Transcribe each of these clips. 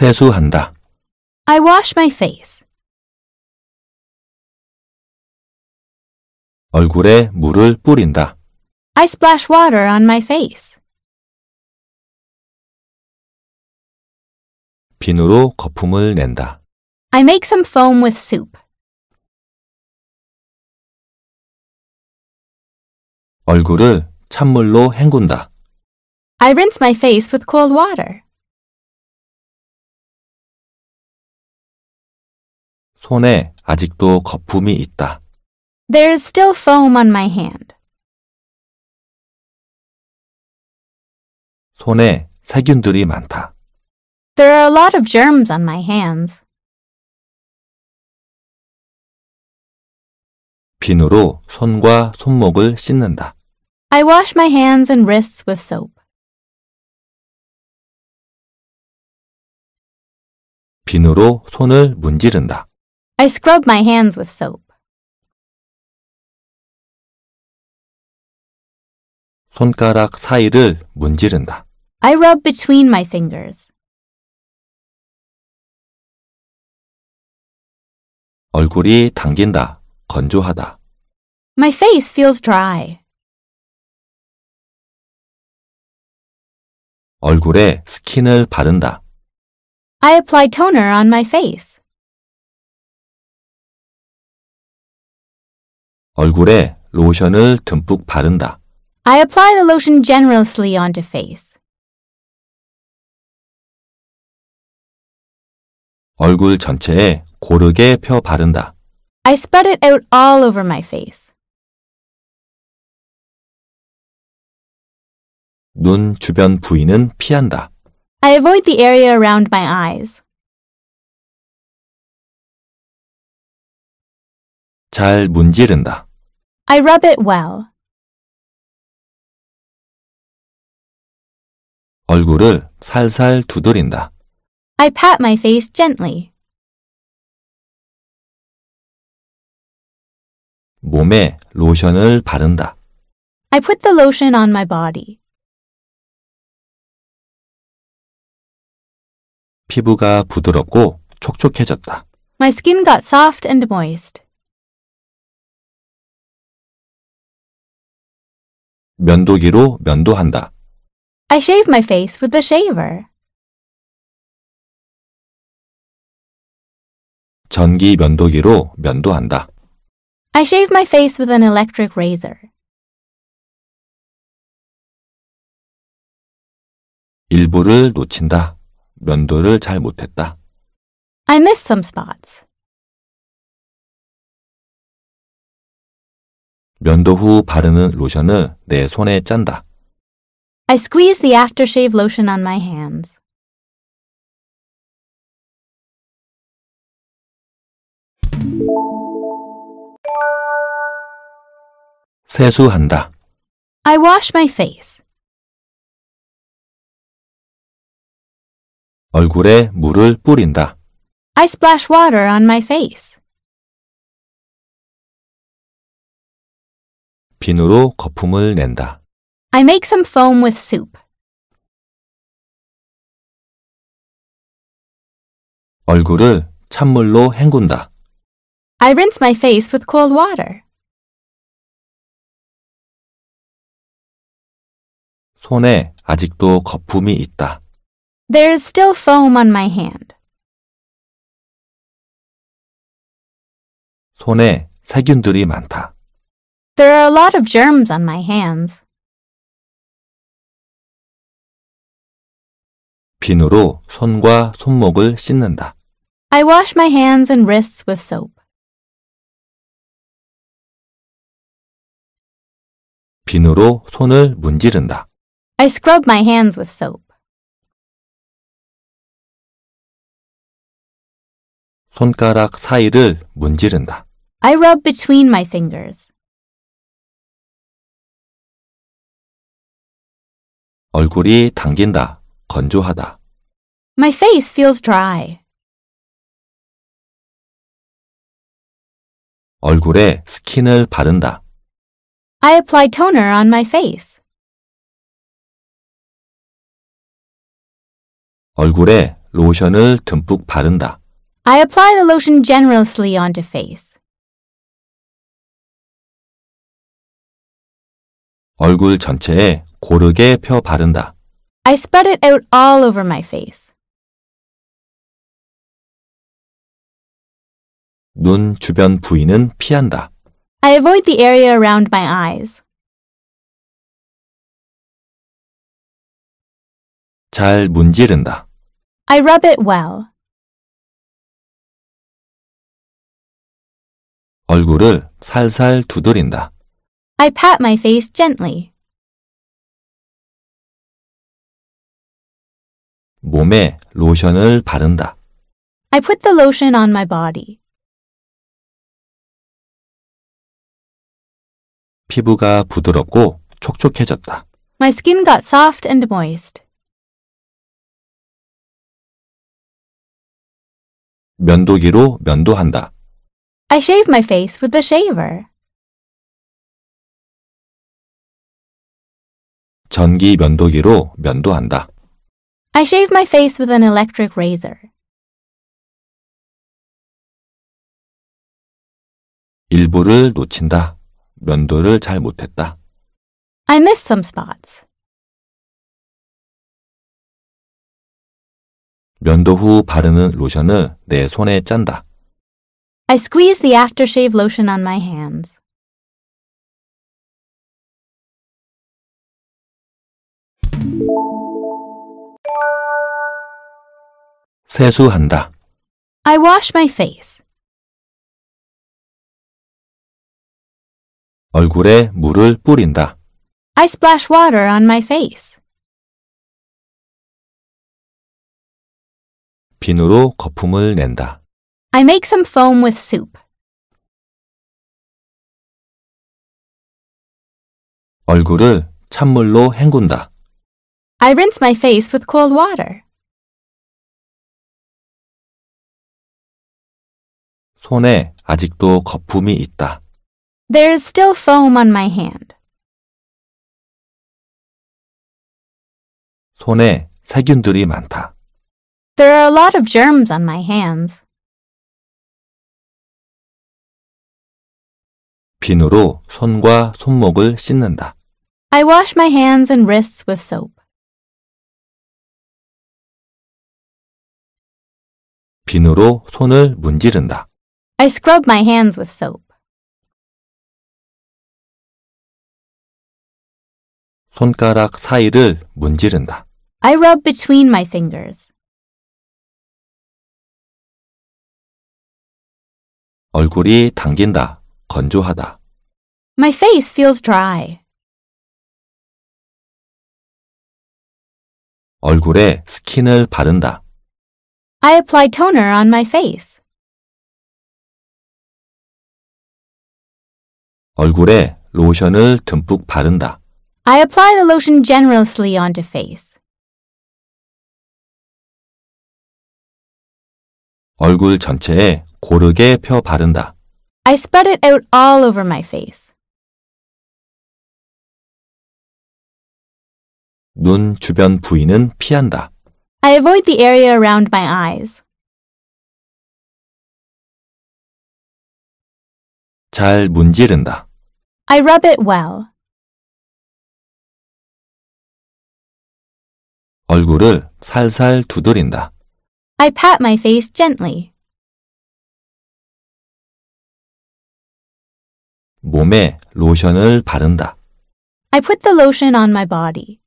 세수한다. I wash my face. 얼굴에 물을 뿌린다. I splash water on my face. 비누로 거품을 낸다. I make some foam with soup. 얼굴을 찬물로 헹군다. I rinse my face with cold water. 손에 아직도 거품이 있다. There is still foam on my hand. 손에 세균들이 많다. There are a lot of germs on my hands. 비누로 손과 손목을 씻는다. I wash my hands and wrists with soap. 비누로 손을 문지른다. I scrub my hands with soap. I rub between my fingers. 얼굴이 당긴다. 건조하다. My face feels dry. 얼굴에 스킨을 바른다. I apply toner on my face. 얼굴에 로션을 듬뿍 바른다. I apply the lotion generously onto face. 얼굴 전체에 고르게 펴 바른다. I spread it out all over my face. 눈 주변 부위는 피한다. I avoid the area around my eyes. 잘 문지른다. I rub it well. 얼굴을 살살 두드린다. I pat my face gently. 몸에 로션을 바른다. I put the lotion on my body. 피부가 부드럽고 촉촉해졌다. My skin got soft and moist. 면도기로 면도한다. I shave my face with the shaver. 전기 면도기로 면도한다. I shave my face with an electric razor. 일부를 놓친다. 면도를 잘 못했다. I missed some spots. 면도 후 바르는 로션을 내 손에 짠다. I squeeze the aftershave lotion on my hands. 세수한다. I wash my face. 얼굴에 물을 뿌린다. I splash water on my face. 비누로 거품을 낸다. I make some foam with soup. 얼굴을 찬물로 헹군다. I rinse my face with cold water. 손에 아직도 거품이 있다. There is still foam on my hand. 손에 세균들이 많다. There are a lot of germs on my hands. 비누로 손과 손목을 씻는다. I wash my hands and wrists with soap. 비누로 손을 문지른다. I scrub my hands with soap. 손가락 사이를 문지른다. I rub between my fingers. 얼굴이 당긴다, 건조하다. My face feels dry. 얼굴에 스킨을 바른다. I apply toner on my face. 얼굴에 로션을 듬뿍 바른다. I apply the lotion generously onto face. 얼굴 전체에 고르게 펴 바른다. I spread it out all over my face. 눈 주변 부위는 피한다. I avoid the area around my eyes. 잘 문지른다. I rub it well. 얼굴을 살살 두드린다. I pat my face gently. 몸에 로션을 바른다. I put the lotion on my body. 피부가 부드럽고 촉촉해졌다. My skin got soft and moist. 면도기로 면도한다. I shave my face with the shaver. 전기 면도기로 면도한다. I shave my face with an electric razor. 1부를 놓친다. 면도를 잘 못했다. I missed some spots. 면도 후 바르는 로션을 내 손에 짠다. I squeeze the aftershave lotion on my hands. 세수한다. I wash my face. 얼굴에 물을 뿌린다. I splash water on my face. 비누로 거품을 낸다. I make some foam with soup. 얼굴을 찬물로 헹군다. I rinse my face with cold water. 손에 아직도 거품이 있다. There is still foam on my hand. 손에 세균들이 많다. There are a lot of germs on my hands. 비누로 손과 손목을 씻는다. I wash my hands and wrists with soap. 비누로 손을 문지른다. I scrub my hands with soap. I rub between my fingers. 얼굴이 당긴다. 건조하다. My face feels dry. 얼굴에 스킨을 바른다. I apply toner on my face. 얼굴에 로션을 듬뿍 바른다. I apply the lotion generously onto face. 얼굴 전체에 고르게 펴 바른다. I spread it out all over my face. 눈 주변 부위는 피한다. I avoid the area around my eyes. 잘 문지른다. I rub it well. 얼굴을 살살 두드린다. I pat my face gently. 몸에 로션을 바른다. I put the lotion on my body.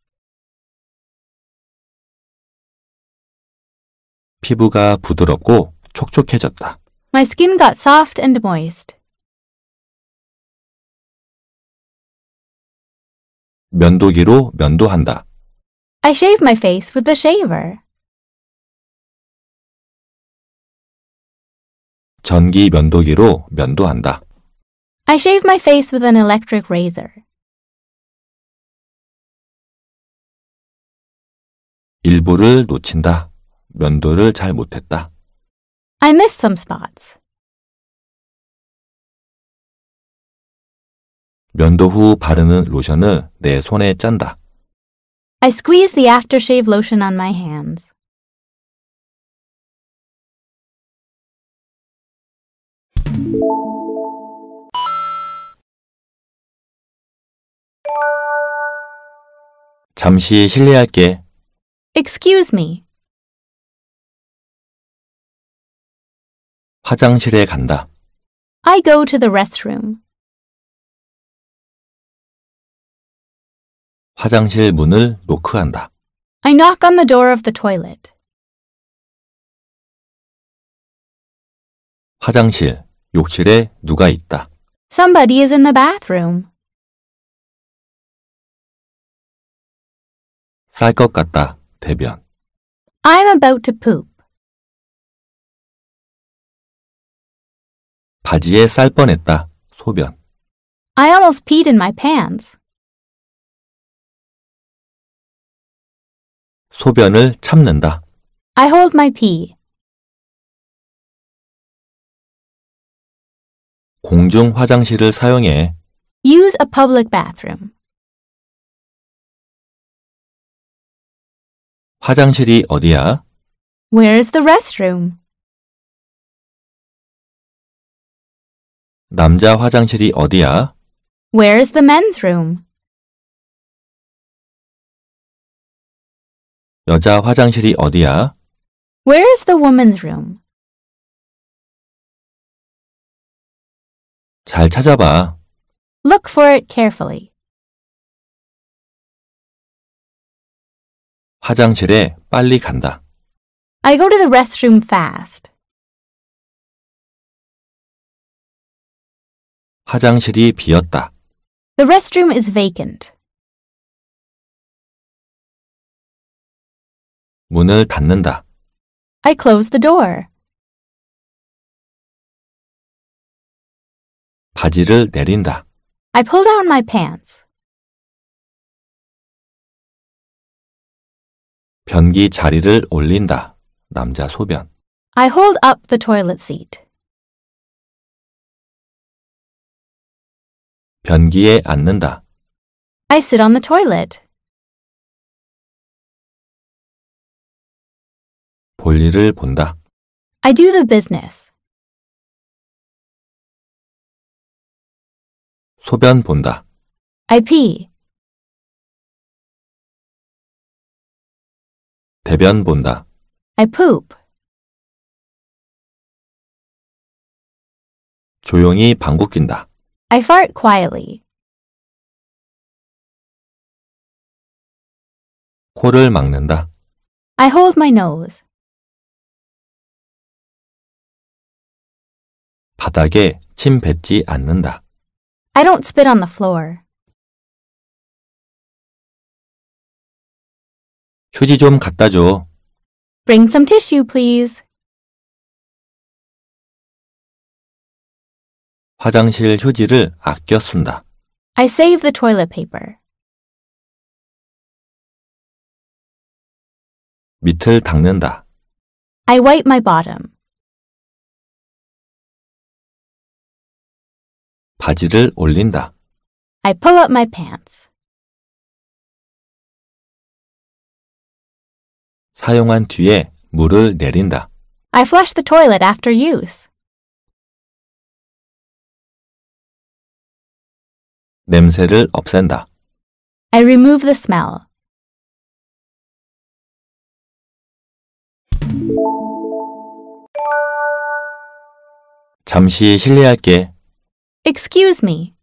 피부가 부드럽고 촉촉해졌다. My skin got soft and moist. 면도기로 면도한다. I shave my face with the shaver. 전기 면도기로 면도한다. I shave my face with an electric razor. 일부를 놓친다. 면도를 잘 못했다. I missed some spots. 면도 후 바르는 로션을 내 손에 짠다. I squeeze the aftershave lotion on my hands. 잠시 실례할게. Excuse me. 화장실에 간다. I go to the restroom. 화장실 문을 노크한다. I knock on the door of the toilet. 화장실, 욕실에 누가 있다. Somebody is in the bathroom. 쌀것 같다 배변. I'm about to poop. 바지에 쌀 뻔했다, 소변. I almost peed in my pants. 소변을 참는다. I hold my pee. 공중 화장실을 사용해 Use a public bathroom. 화장실이 어디야? Where's the restroom? 남자 화장실이 어디야? Where's the men's room? 여자 화장실이 어디야? Where's the woman's room? 잘 찾아봐. Look for it carefully. 화장실에 빨리 간다. I go to the restroom fast. 화장실이 비었다. The restroom is vacant. 문을 닫는다. I close the door. 바지를 내린다. I pull down my pants. 변기 자리를 올린다. 남자 소변. I hold up the toilet seat. 변기에 앉는다. I sit on the toilet. 볼일을 본다. I do the business. 소변 본다. I pee. 대변 본다. I poop. 조용히 I fart quietly. 코를 막는다. I hold my nose. 바닥에 침 뱉지 않는다. I don't spit on the floor. 휴지 좀 갖다 줘. Bring some tissue, please. 화장실 휴지를 아껴 쓴다. I save the toilet paper. 밑을 닦는다. I wipe my bottom. 바지를 올린다. I pull up my pants. 사용한 뒤에 물을 내린다. I flush the toilet after use. 냄새를 없앤다. I remove the smell. 잠시 실례할게. Excuse me.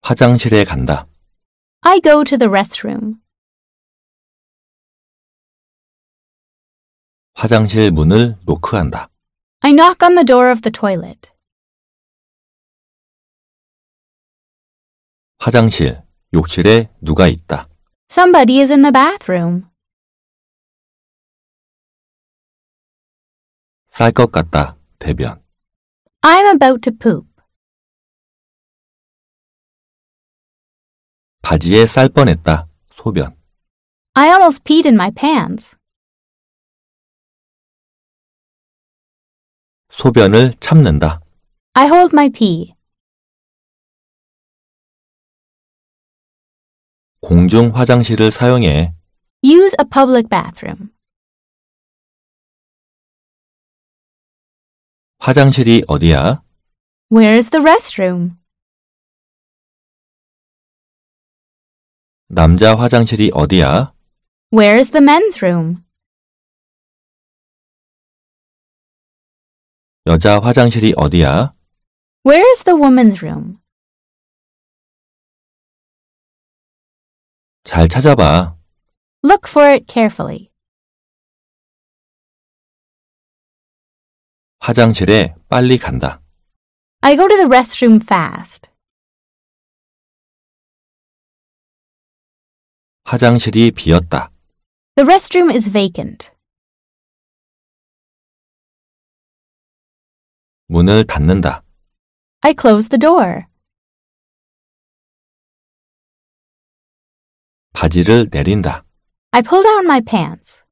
화장실에 간다. I go to the restroom. 화장실 문을 노크한다. I knock on the door of the toilet. 화장실, 욕실에 누가 있다. Somebody is in the bathroom. 쌀것 같다. 대변 I'm about to poop. 바지에 쌀 뻔했다. 소변 I almost peed in my pants. 소변을 참는다. I hold my pee. 공중 화장실을 사용해 Use a public bathroom. 화장실이 어디야? Where's the restroom? 남자 화장실이 어디야? Where's the men's room? 여자 화장실이 어디야? Where's the woman's room? 잘 찾아봐. Look for it carefully. 화장실에 빨리 간다. I go to the restroom fast. 화장실이 비었다. The restroom is vacant. 문을 닫는다. I close the door. 바지를 내린다. I pull down my pants.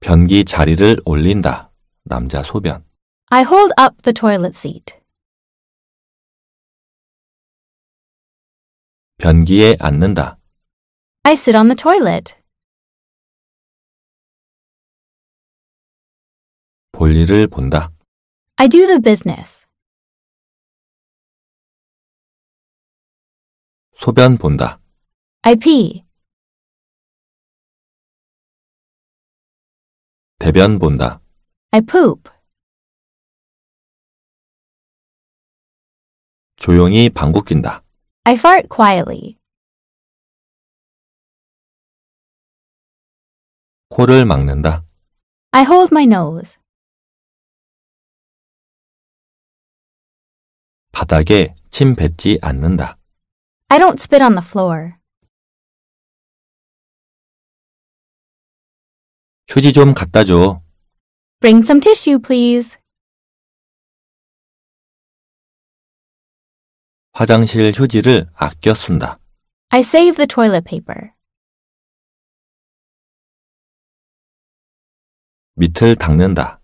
변기 자리를 올린다. 남자 소변. I hold up the toilet seat. 변기에 앉는다. I sit on the toilet. 볼일을 본다. I do the business. 소변 본다. I pee. 대변 본다. I poop. 조용히 방귀뀐다 I fart quietly. 코를 막는다. I hold my nose. 바닥에 침 뱉지 않는다. I don't spit on the floor. 휴지 좀 갖다 줘. Bring some tissue, please. 화장실 휴지를 아껴 쓴다. I save the toilet paper. 밑을 닦는다.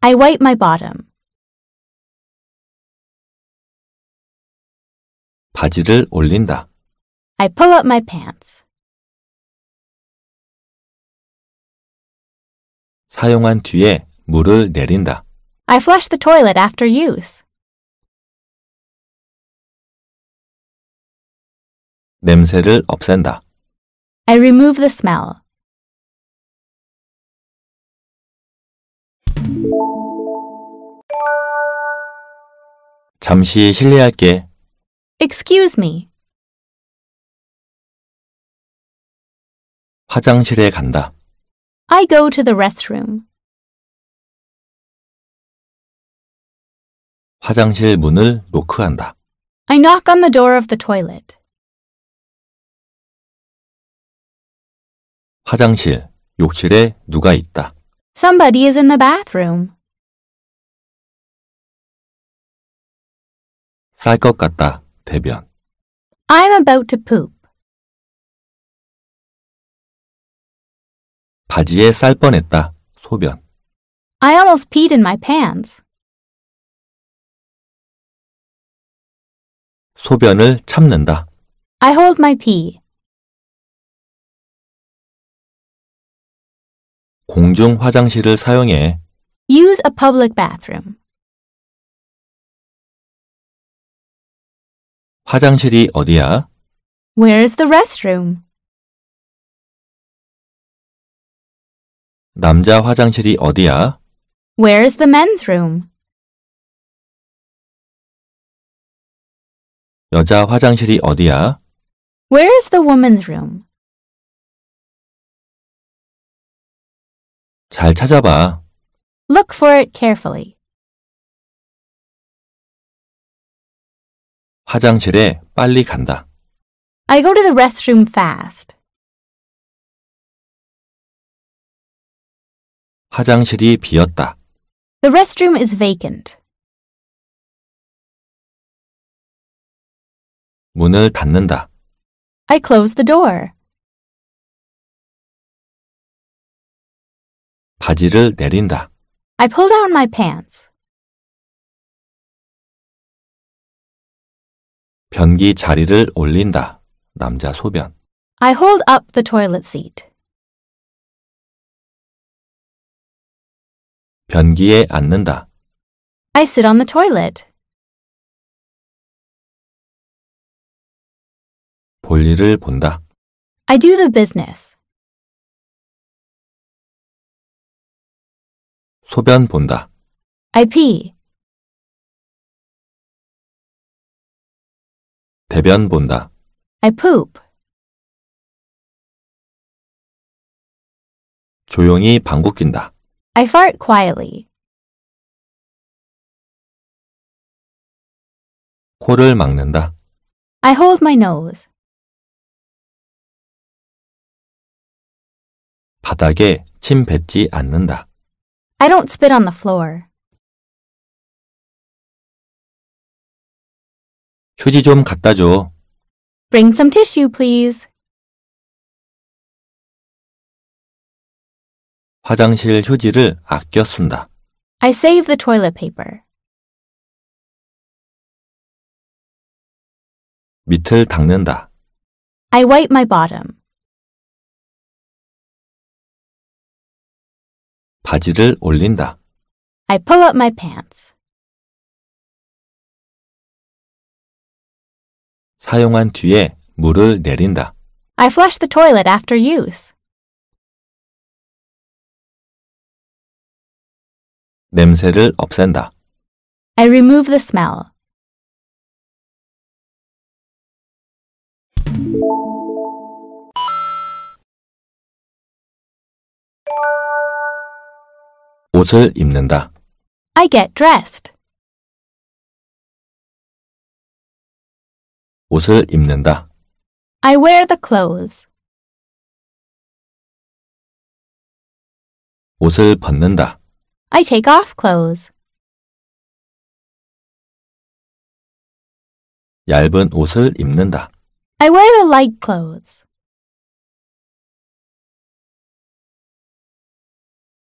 I wipe my bottom. 바지를 올린다. I pull up my pants. 사용한 뒤에 물을 내린다. I flush the toilet after use. 냄새를 없앤다. I remove the smell. 잠시 실례할게. Excuse me. 화장실에 간다. I go to the restroom. 화장실 문을 노크한다. I knock on the door of the toilet. 화장실, 욕실에 누가 있다. Somebody is in the bathroom. 쌀 것 같다, 배변. I'm about to poop. 바지에 쌀 뻔했다. 소변. I almost peed in my pants. 소변을 참는다. I hold my pee. 공중 화장실을 사용해 Use a public bathroom. 화장실이 어디야? Where's the restroom? 남자 화장실이 어디야? Where's the men's room? 여자 화장실이 어디야? Where's the woman's room? 잘 찾아봐. Look for it carefully. 화장실에 빨리 간다. I go to the restroom fast. 화장실이 비었다. The restroom is vacant. 문을 닫는다. I close the door. 바지를 내린다. I pull down my pants. 변기 자리를 올린다. 남자 소변. I hold up the toilet seat. 변기에 앉는다. I sit on the toilet. 볼일을 본다. I do the business. 소변 본다. I pee. 대변 본다. I poop. 조용히 방구 낀다. I fart quietly. 코를 막는다. I hold my nose. 바닥에 침 뱉지 않는다. I don't spit on the floor. 휴지 좀 갖다 줘. Bring some tissue, please. 화장실 휴지를 아껴 쓴다. I save the toilet paper. 밑을 닦는다. I wipe my bottom. 바지를 올린다. I pull up my pants. 사용한 뒤에 물을 내린다. I flush the toilet after use. 냄새를 없앤다. I remove the smell. 옷을 입는다. I get dressed. 옷을 입는다. I wear the clothes. 옷을 벗는다. I take off clothes. 얇은 옷을 입는다. I wear the light clothes.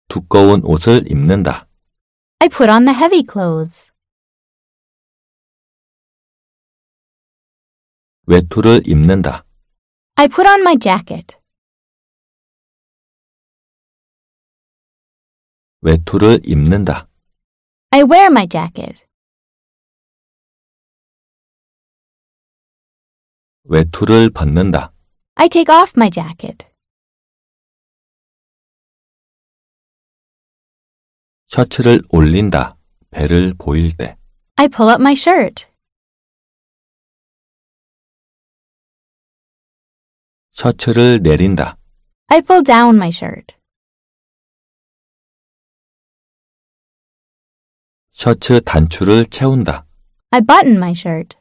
두꺼운 옷을 입는다. I put on the heavy clothes. 외투를 입는다. I put on my jacket. 외투를 입는다. I wear my jacket. 외투를 벗는다. I take off my jacket. 셔츠를 올린다. 배를 보일 때. I pull up my shirt. 셔츠를 내린다. I pull down my shirt. 셔츠 단추를 채운다. I button my shirt.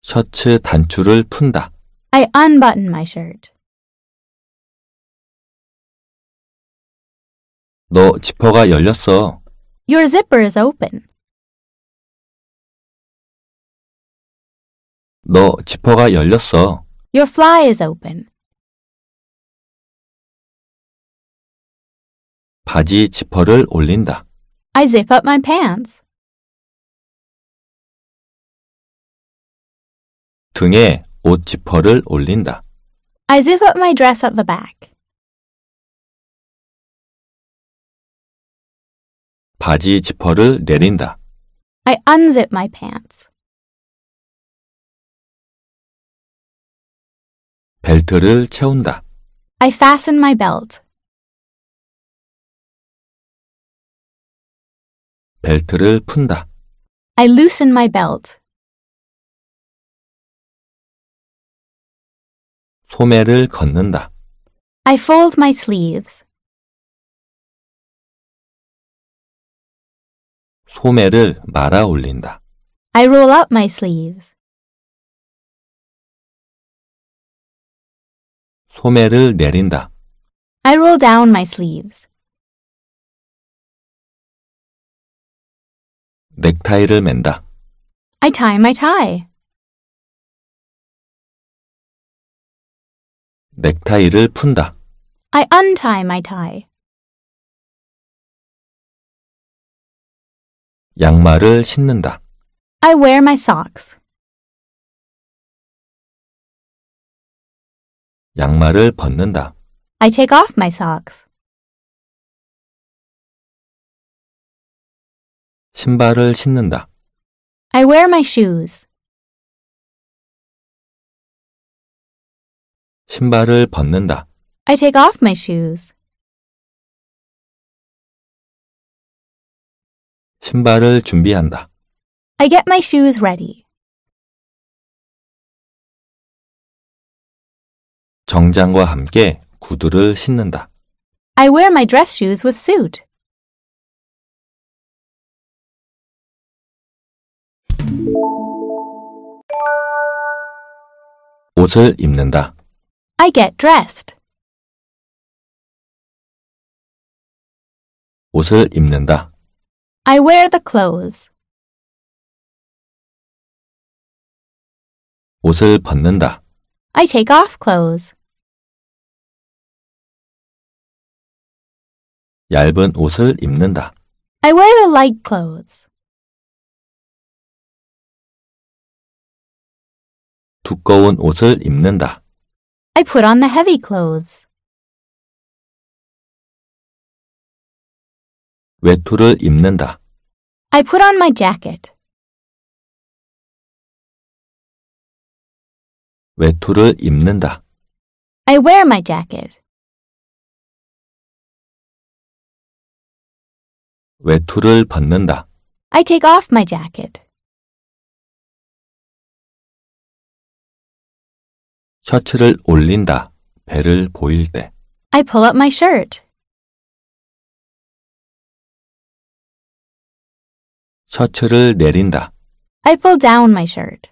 셔츠 단추를 푼다. I unbutton my shirt. 너 지퍼가 열렸어. Your zipper is open. 너 지퍼가 열렸어. Your fly is open. 바지 지퍼를 올린다. I zip up my pants. 등에 옷 지퍼를 올린다. I zip up my dress at the back. 바지 지퍼를 내린다. I unzip my pants. 벨트를 채운다. I fasten my belt. 벨트를 푼다. I loosen my belt. 소매를 걷는다. I fold my sleeves. 소매를 말아 올린다. I roll up my sleeves. 소매를 내린다. I roll down my sleeves. 넥타이를 맨다. I tie my tie. 넥타이를 푼다. I untie my tie. 양말을 신는다. I wear my socks. 양말을 벗는다. I take off my socks. 신발을 신는다. I wear my shoes. 신발을 벗는다. I take off my shoes. 신발을 준비한다. I get my shoes ready. 정장과 함께 구두를 신는다. I wear my dress shoes with suit. 옷을 입는다. I get dressed. 옷을 입는다. I wear the clothes. 옷을 벗는다. I take off clothes. 얇은 옷을 입는다. I wear the light clothes. 두꺼운 옷을 입는다. I put on the heavy clothes. 외투를 입는다. I put on my jacket. 외투를 입는다. I wear my jacket. 외투를 벗는다. I take off my jacket. 셔츠를 올린다. 배를 보일 때. I pull up my shirt. 셔츠를 내린다. I pull down my shirt.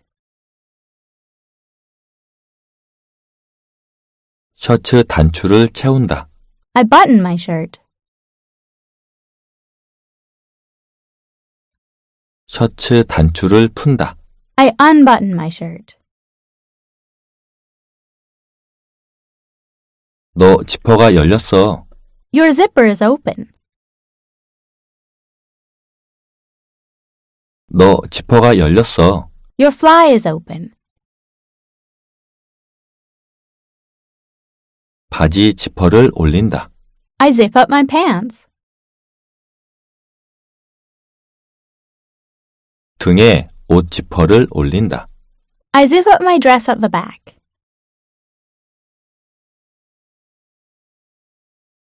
셔츠 단추를 채운다. I button my shirt. 셔츠 단추를 푼다. I unbutton my shirt. 너 지퍼가 열렸어. Your zipper is open. 너 지퍼가 열렸어. Your fly is open. 바지 지퍼를 올린다. I zip up my pants. 등에 옷 지퍼를 올린다. I zip up my dress at the back.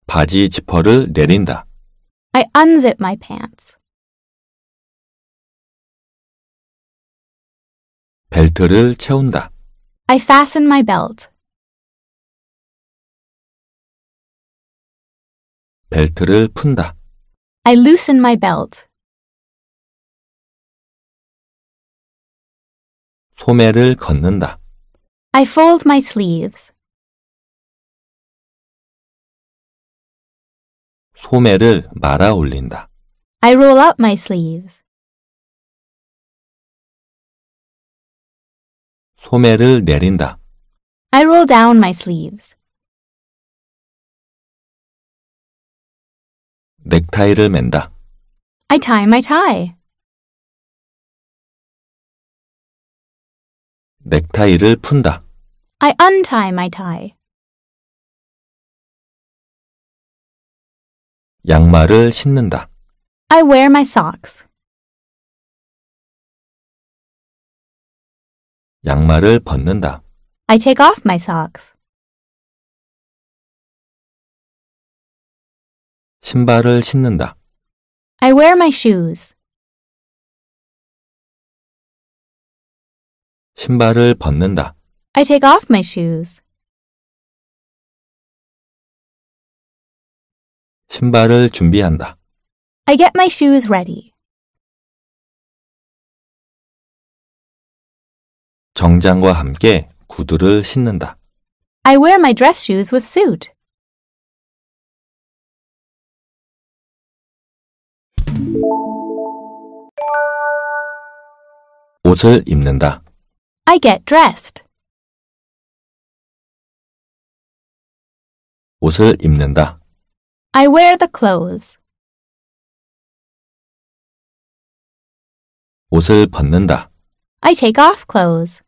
바지 지퍼를 내린다. I unzip my pants. 벨트를 채운다. I fasten my belt. 벨트를 푼다. I loosen my belt. 소매를 걷는다. I fold my sleeves. 소매를 말아 올린다. I roll up my sleeves. 소매를 내린다. I roll down my sleeves. 넥타이를 맨다. I tie my tie. 넥타이를 푼다. I untie my tie. 양말을 신는다. I wear my socks. 양말을 벗는다. I take off my socks. 신발을 신는다. I wear my shoes. 신발을 벗는다. I take off my shoes. 신발을 준비한다. I get my shoes ready. 정장과 함께 구두를 신는다. I wear my dress shoes with suit. 옷을 입는다. I get dressed. 옷을 입는다. I wear the clothes. 옷을 벗는다. I take off clothes.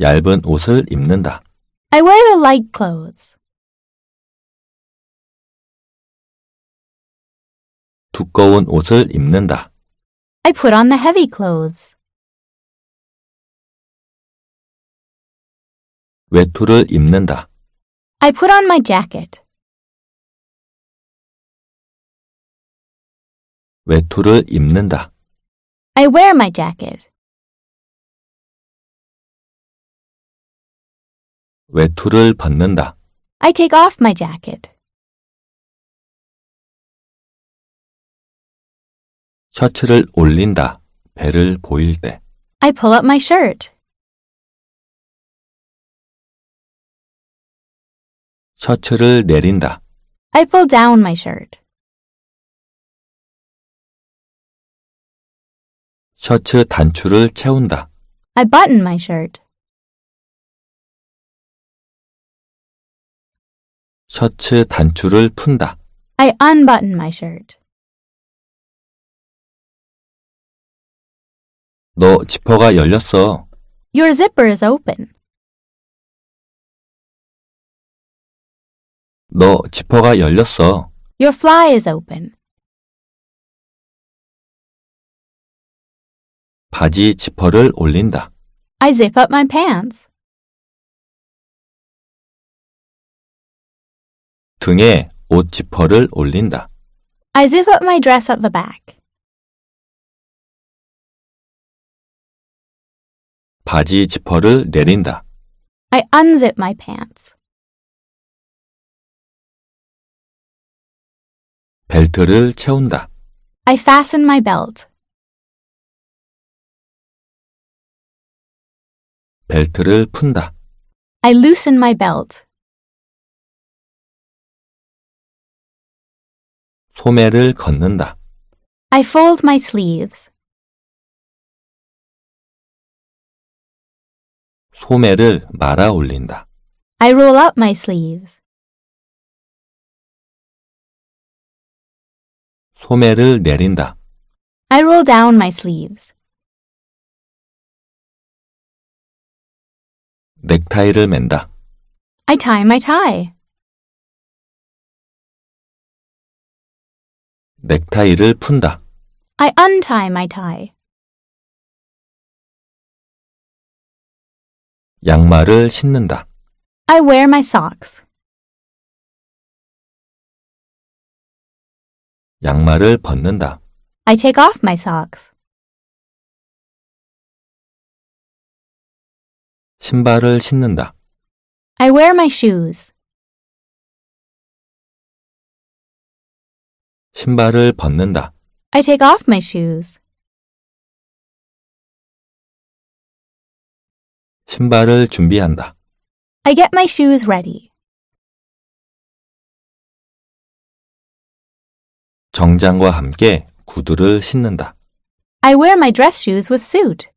얇은 옷을 입는다. I wear the light clothes. 두꺼운 옷을 입는다. I put on the heavy clothes. 외투를 입는다. I put on my jacket. 외투를 입는다. I wear my jacket. 외투를 벗는다. I take off my jacket. 셔츠를 올린다. 배를 보일 때. I pull up my shirt. 셔츠를 내린다. I pull down my shirt. 셔츠 단추를 채운다. I button my shirt. 셔츠 단추를 푼다. I unbutton my shirt. 너 지퍼가 열렸어. Your zipper is open. 너 지퍼가 열렸어. Your fly is open. 바지 지퍼를 올린다. I zip up my pants. 등에 옷 지퍼를 올린다. I zip up my dress at the back. 바지 지퍼를 내린다. I unzip my pants. 벨트를 채운다. I fasten my belt. 벨트를 푼다. I loosen my belt. 소매를 걷는다. I fold my sleeves. 소매를 말아 올린다. I roll up my sleeves. 소매를 내린다. I roll down my sleeves. 넥타이를 맨다. I tie my tie. 넥타이를 푼다. I untie my tie. 양말을 신는다. I wear my socks. 양말을 벗는다. I take off my socks. 신발을 신는다. I wear my shoes. 신발을 벗는다. I take off my shoes. 신발을 준비한다. I get my shoes ready. 정장과 함께 구두를 신는다. I wear my dress shoes with suit.